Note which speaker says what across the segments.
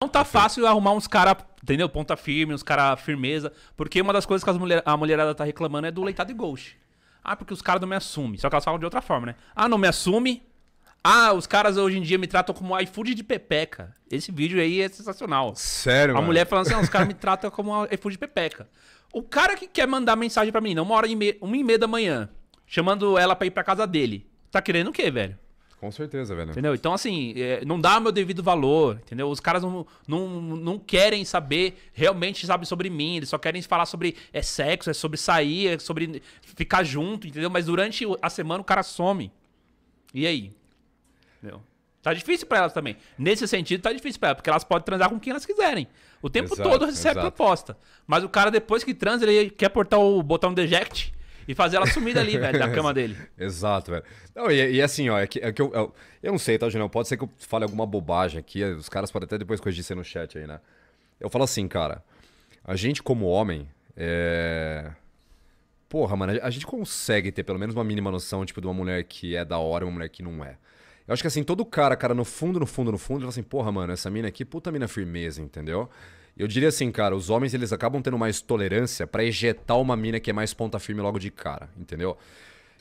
Speaker 1: Não tá fácil arrumar uns caras, entendeu? Ponta firme, uns caras firmeza. Porque uma das coisas que mulher, a mulherada tá reclamando é do leitado e ghost. Ah, porque os caras não me assumem. Só que elas falam de outra forma, né? Ah, não me assume. Ah, os caras hoje em dia me tratam como iFood de pepeca. Esse vídeo aí é sensacional.
Speaker 2: Sério, A mano? mulher
Speaker 1: falando assim, ah, os caras me tratam como iFood de pepeca. O cara que quer mandar mensagem pra mim, não, uma hora e meia, uma e meia da manhã, chamando ela pra ir pra casa dele. Tá querendo o quê, velho?
Speaker 2: Com certeza, velho.
Speaker 1: Entendeu? Então, assim, é, não dá meu devido valor, entendeu? Os caras não, não, não querem saber realmente, sabe, sobre mim. Eles só querem falar sobre é sexo, é sobre sair, é sobre ficar junto, entendeu? Mas durante a semana o cara some. E aí? Entendeu? Tá difícil para elas também. Nesse sentido, tá difícil para elas, porque elas podem transar com quem elas quiserem. O tempo exato, todo recebe exato. proposta. Mas o cara, depois que transa, ele quer portar o, botão um deject e fazer ela sumir ali, velho, da cama dele.
Speaker 2: Exato, velho. Não, e, e, assim, ó, é que, é que eu, eu, eu, não sei, tá, Julião? Pode ser que eu fale alguma bobagem aqui, os caras podem até depois corrigir no chat aí, né? Eu falo assim, cara, a gente como homem, é... Porra, mano, a gente consegue ter pelo menos uma mínima noção, tipo, de uma mulher que é da hora e uma mulher que não é. Eu acho que assim, todo cara, cara, no fundo, no fundo, no fundo, ele fala assim, porra, mano, essa mina aqui, puta mina firmeza, entendeu? Eu diria assim, cara, os homens eles acabam tendo mais tolerância para ejetar uma mina que é mais ponta firme logo de cara, entendeu?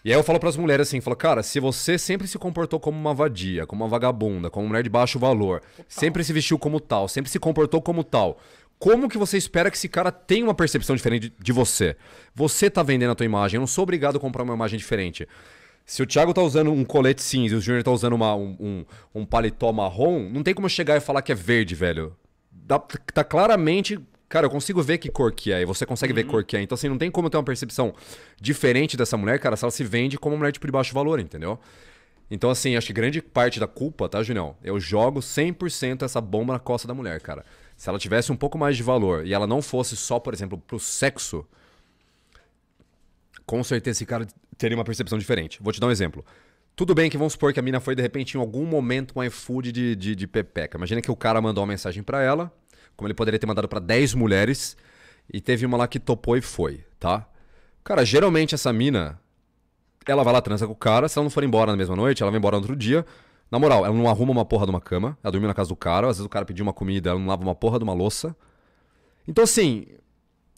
Speaker 2: E aí eu falo para as mulheres assim, falo, cara, se você sempre se comportou como uma vadia, como uma vagabunda, como uma mulher de baixo valor, sempre se vestiu como tal, sempre se comportou como tal, como que você espera que esse cara tenha uma percepção diferente de você? Você tá vendendo a tua imagem, eu não sou obrigado a comprar uma imagem diferente. Se o Thiago tá usando um colete cinza e o Júnior tá usando uma, um, um, um paletó marrom, não tem como chegar e falar que é verde, velho dá, tá claramente. Cara, eu consigo ver que cor que é, e você consegue uhum. ver cor que é. Então, assim, não tem como ter uma percepção diferente dessa mulher, cara, se ela se vende como uma mulher tipo, de baixo valor, entendeu? Então, assim, acho que grande parte da culpa, tá, Julião? Eu jogo 100% essa bomba na costa da mulher, cara. Se ela tivesse um pouco mais de valor e ela não fosse só, por exemplo, pro sexo, com certeza esse cara teria uma percepção diferente. Vou te dar um exemplo. Tudo bem que vamos supor que a mina foi, de repente, em algum momento, um iFood de, de, de pepeca. Imagina que o cara mandou uma mensagem para ela, como ele poderia ter mandado para 10 mulheres, e teve uma lá que topou e foi, tá? Cara, geralmente essa mina, ela vai lá, transa com o cara, se ela não for embora na mesma noite, ela vai embora no outro dia. Na moral, ela não arruma uma porra de uma cama, ela dormiu na casa do cara, às vezes o cara pediu uma comida, ela não lava uma porra de uma louça. Então, assim,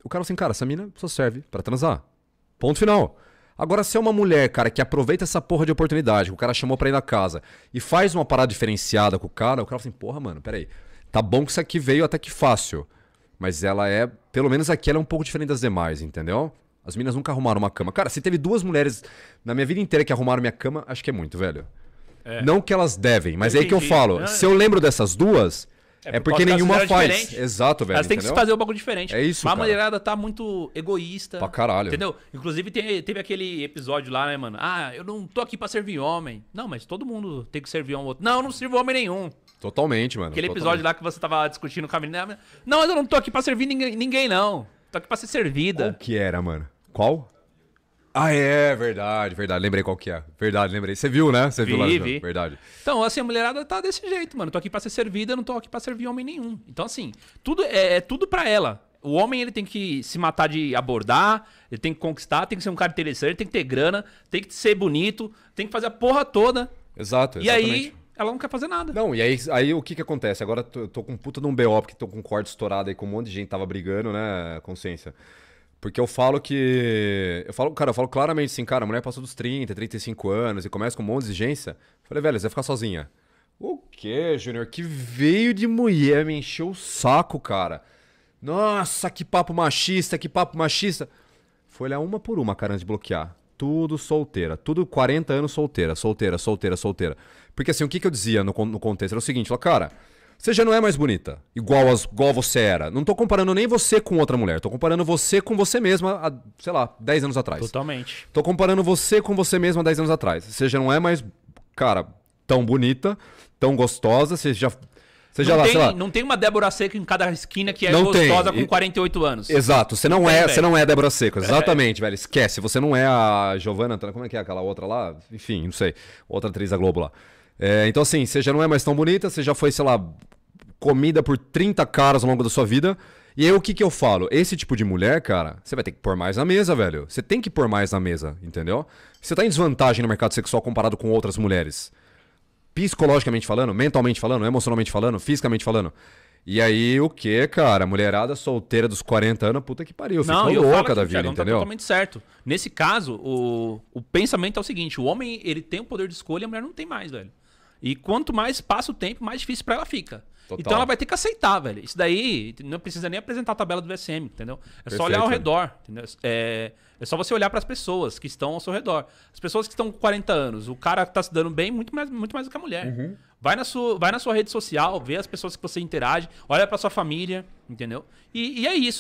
Speaker 2: o cara assim, cara, essa mina só serve para transar. Ponto final. Agora, se é uma mulher, cara, que aproveita essa porra de oportunidade, que o cara chamou pra ir na casa e faz uma parada diferenciada com o cara, o cara fala assim, porra, mano, peraí. Tá bom que isso aqui veio até que fácil. Mas ela é, pelo menos aqui, ela é um pouco diferente das demais, entendeu? As meninas nunca arrumaram uma cama. Cara, se teve duas mulheres na minha vida inteira que arrumaram minha cama, acho que é muito, velho. É. Não que elas devem, mas é aí que eu falo. Se eu lembro dessas duas, é, é porque nenhuma faz. Diferente. Exato, velho. Elas têm que se fazer um bagulho diferente. É isso, Mas cara. a mulherada
Speaker 1: tá muito egoísta. Pra caralho. Entendeu? Inclusive teve, teve aquele episódio lá, né, mano? Ah, eu não tô aqui pra servir homem. Não, mas todo mundo tem que servir um outro. Não, eu não sirvo homem nenhum.
Speaker 2: Totalmente, mano. Aquele totalmente. episódio
Speaker 1: lá que você tava discutindo com a menina. Não, eu não tô aqui pra servir ninguém, ninguém não. Tô aqui pra ser servida.
Speaker 2: Qual que era, mano? Qual? Ah, é, verdade, verdade. Lembrei qual que é. Verdade, lembrei. Você viu, né? Você vi, viu lá. Vi. Verdade.
Speaker 1: Então, assim, a mulherada tá desse jeito, mano. Tô aqui pra ser servida, não tô aqui pra servir homem nenhum. Então, assim, tudo é, é tudo pra ela. O homem, ele tem que se matar de abordar, ele tem que conquistar, tem que ser um cara interessante, tem que ter grana, tem que ser bonito, tem que fazer a porra toda.
Speaker 2: Exato, exato. E aí, ela não quer fazer nada. Não, e aí, aí o que que acontece? Agora eu tô, tô com puta de um BO, porque tô com um corte estourado aí, com um monte de gente tava brigando, né, consciência. Porque eu falo que. Eu falo, cara, eu falo claramente assim, cara, a mulher passou dos 30, 35 anos e começa com um monte de exigência. Eu falei, velho, você vai ficar sozinha. O que, Júnior? Que veio de mulher, me encheu o saco, cara. Nossa, que papo machista, que papo machista. Foi olhar uma por uma, cara, antes de bloquear. Tudo solteira, tudo 40 anos solteira, solteira, solteira, solteira. Porque assim, o que, que eu dizia no, no contexto? Era o seguinte, olha cara, você já não é mais bonita, igual, as, igual você era. Não tô comparando nem você com outra mulher, tô comparando você com você mesma há, sei lá, 10 anos atrás. Totalmente. Tô comparando você com você mesma 10 anos atrás. Você já não é mais, cara, tão bonita, tão gostosa, você já. Você não, já tem, lá, lá,
Speaker 1: não tem uma Débora Seco em cada esquina que é não gostosa tem. com 48 anos. Exato, você não, não é, tem, você não é Débora Seco, é. exatamente,
Speaker 2: velho. Esquece, você não é a Giovanna, como é que é aquela outra lá? Enfim, não sei, outra atriz da Globo lá. É, então, assim, você já não é mais tão bonita, você já foi, sei lá, comida por 30 caras ao longo da sua vida. E aí, o que, que eu falo? Esse tipo de mulher, cara, você vai ter que pôr mais na mesa, velho. Você tem que pôr mais na mesa, entendeu? Você tá em desvantagem no mercado sexual comparado com outras mulheres. Psicologicamente falando, mentalmente falando, emocionalmente falando, fisicamente falando. E aí, o que, cara? Mulherada solteira dos 40 anos, puta que pariu. Não, ficou louca da vida, tá entendeu? Tá totalmente
Speaker 1: certo. Nesse caso, o, o pensamento é o seguinte: o homem ele tem o poder de escolha e a mulher não tem mais, velho. E quanto mais passa o tempo, mais difícil para ela fica. Total. Então ela vai ter que aceitar, velho. Isso daí não precisa nem apresentar a tabela do VSM, entendeu? É Perfeito, só olhar ao redor, entendeu? É, é só você olhar para as pessoas que estão ao seu redor. As pessoas que estão com 40 anos, o cara tá se dando bem muito mais, muito mais do que a mulher. Uhum. Vai, na sua, vai na sua rede social, vê as pessoas que você interage, olha para sua família, entendeu? E, e é isso.